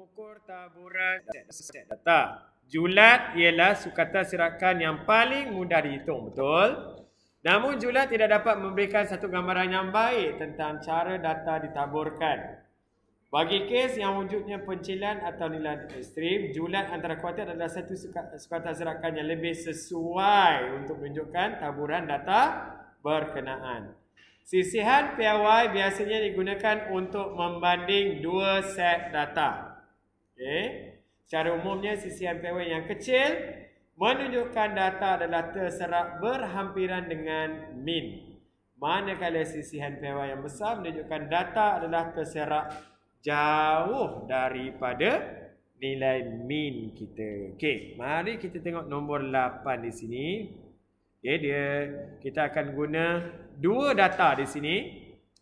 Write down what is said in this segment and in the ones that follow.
mengukur taburan set data. Julat ialah sukata serakan yang paling mudah dihitung, betul? Namun julat tidak dapat memberikan satu gambaran yang baik tentang cara data ditaburkan. Bagi kes yang wujudnya pencilan atau nilai ekstrim, julat antara kuartet adalah satu sukata serakan yang lebih sesuai untuk menunjukkan taburan data berkenaan. Sisihan PIY biasanya digunakan untuk membanding dua set data. Okay. Eh, secara umumnya sisi MPW yang kecil menunjukkan data adalah terserap berhampiran dengan min. Manakala sisi MPW yang besar menunjukkan data adalah terserap jauh daripada nilai min kita. Okey, mari kita tengok nombor 8 di sini. Okey, dia kita akan guna dua data di sini.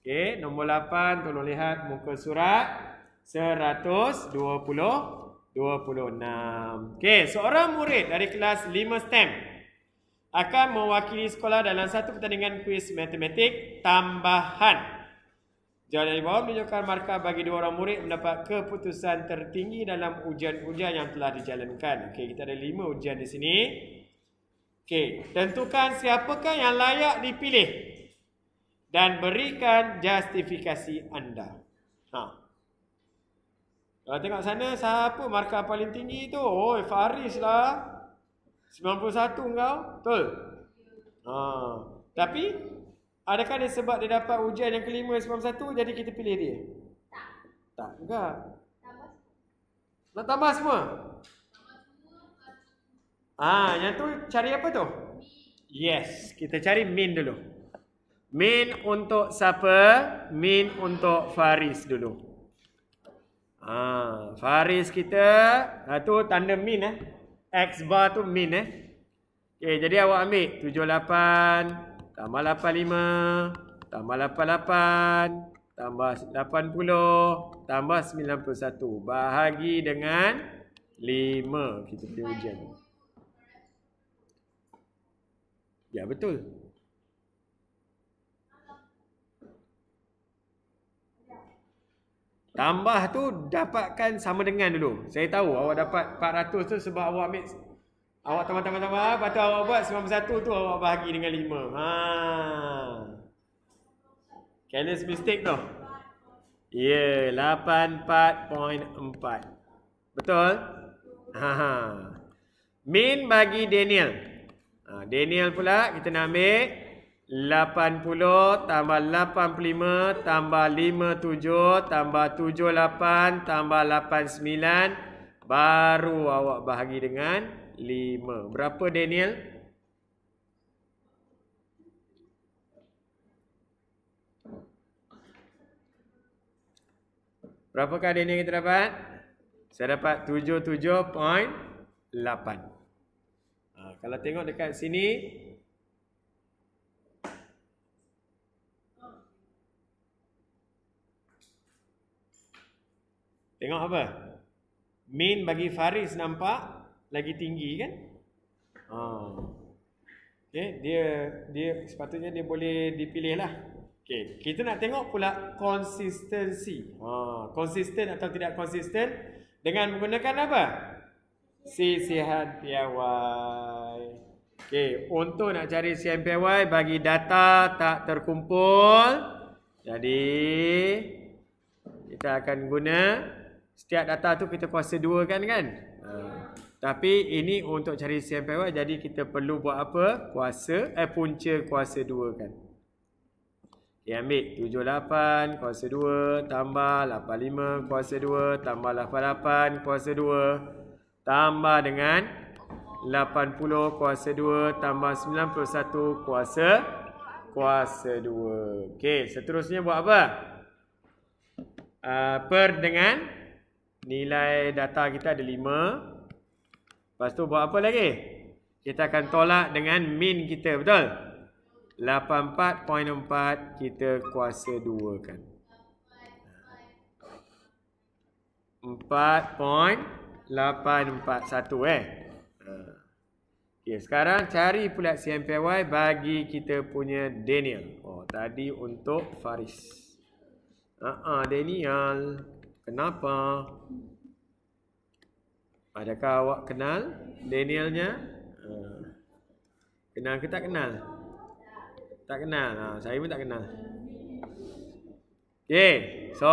Okey, nombor 8 tolong lihat muka surat. 126. Okey, seorang murid dari kelas 5 STEM akan mewakili sekolah dalam satu pertandingan kuis matematik tambahan. Jawapan di bawah menunjukkan markah bagi dua orang murid mendapat keputusan tertinggi dalam ujian-ujian yang telah dijalankan. Okey, kita ada lima ujian di sini. Okey, tentukan siapakah yang layak dipilih dan berikan justifikasi anda. Ha. Kalau ah, tengok sana siapa markah paling tinggi tu? Oi Faris lah. 91 kau. Betul. Ha. Tapi adakah dia sebab dia dapat ujian yang kelima 91 jadi kita pilih dia? Tak. Tak juga. Nak tambah semua? Ah, ha, yang tu cari apa tu? Yes, kita cari min dulu. Min untuk siapa? Min untuk Faris dulu. Ha, Faris kita ha, tu tanda min eh. X bar tu min eh. Okey, jadi awak ambil 78 tambah 85 tambah 88 tambah 80 tambah 91 bahagi dengan 5 kita punya ujian. Ya betul. tambah tu dapatkan sama dengan dulu. Saya tahu awak dapat 400 tu sebab awak ambil awak tambah-tambah-tambah, lepas tu awak buat 91 tu awak bagi dengan 5. Ha. Kenneth mistake tu. Yeah, ya, 84.4. Betul? Ha, ha. Min bagi Daniel. Ha, Daniel pula kita nak ambil 80 tambah 85 tambah 57 tambah 78 tambah 89 baru awak bahagi dengan 5. Berapa Daniel? Berapa Berapakah Daniel kita dapat? Saya dapat 77.8. Ha, kalau tengok dekat sini Tengok apa? Min bagi Faris nampak lagi tinggi kan? Ah. Ha. Okay, dia dia sepatutnya dia boleh dipilih lah. Okey, kita nak tengok pula konsistensi. Ah, konsisten atau tidak konsisten dengan menggunakan apa? Si Sisihan PIY. Okey, untuk nak cari sisihan PIY bagi data tak terkumpul. Jadi, kita akan guna setiap data tu kita kuasa dua kan kan tapi ini untuk cari CMPY jadi kita perlu buat apa kuasa eh punca kuasa dua kan okay, ambil 78 kuasa 2 tambah 85 kuasa 2 tambah 88 kuasa 2 tambah dengan 80 kuasa 2 tambah 91 kuasa kuasa 2 okey seterusnya buat apa Uh, per dengan Nilai data kita ada 5. Lepas tu buat apa lagi? Kita akan tolak dengan min kita, betul? 84.4 kita kuasa 2 kan. satu eh. Okay, sekarang cari pula CMPY bagi kita punya Daniel. Oh, tadi untuk Faris. Ah, uh -uh, Daniel. Daniel. Kenapa? Adakah awak kenal Danielnya? Ha. Kenal ke tak kenal? Tak kenal. Ha, saya pun tak kenal. Okay. So,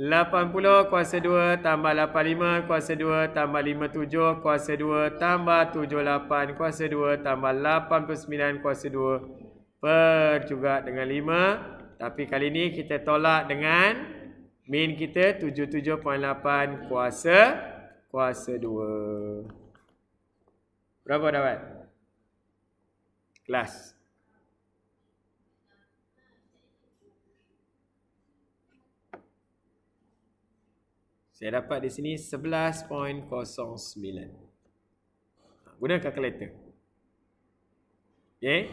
80 kuasa 2 tambah 85 kuasa 2 tambah 57 kuasa 2 tambah 78 kuasa 2 tambah 89 kuasa 2 per juga dengan 5. Tapi kali ni kita tolak dengan 5. Min kita 77.8 kuasa kuasa 2. Berapa dapat? Kelas. Saya dapat di sini 11.09. Ha, guna kalkulator. Okay.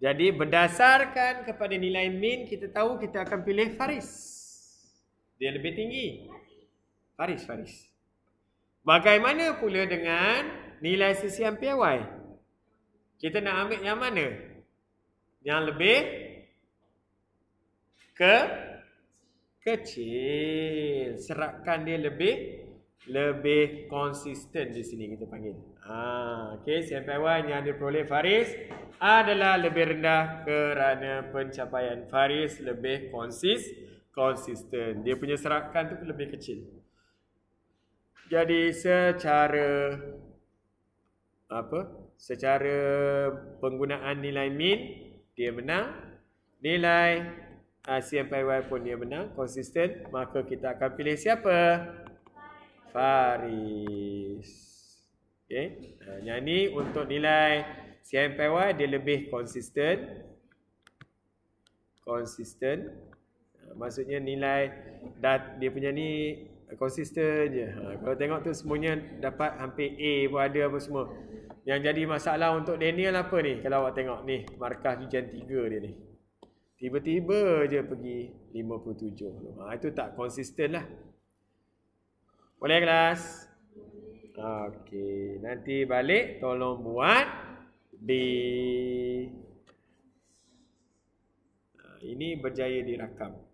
Jadi berdasarkan kepada nilai min, kita tahu kita akan pilih Faris. Dia lebih tinggi. Faris, Faris. Bagaimana pula dengan nilai sisi PY? Kita nak ambil yang mana? Yang lebih ke kecil. Serakan dia lebih lebih konsisten di sini kita panggil. Ah, ha, okay, sampai yang diperoleh Faris adalah lebih rendah kerana pencapaian Faris lebih konsisten konsisten. Dia punya serakan tu lebih kecil. Jadi secara apa? Secara penggunaan nilai min dia menang. Nilai uh, ah, CMPY pun dia menang konsisten. Maka kita akan pilih siapa? Faris. Okay. Uh, ah, yang ni untuk nilai CMPY dia lebih Konsisten. Konsisten maksudnya nilai dat dia punya ni konsisten je. Ha, kalau tengok tu semuanya dapat hampir A pun ada apa semua. Yang jadi masalah untuk Daniel apa ni? Kalau awak tengok ni, markah ujian 3 dia ni. Tiba-tiba je pergi 57. Ha, itu tak konsisten lah. Boleh kelas? Okey. Nanti balik tolong buat B. Ha, ini berjaya dirakam.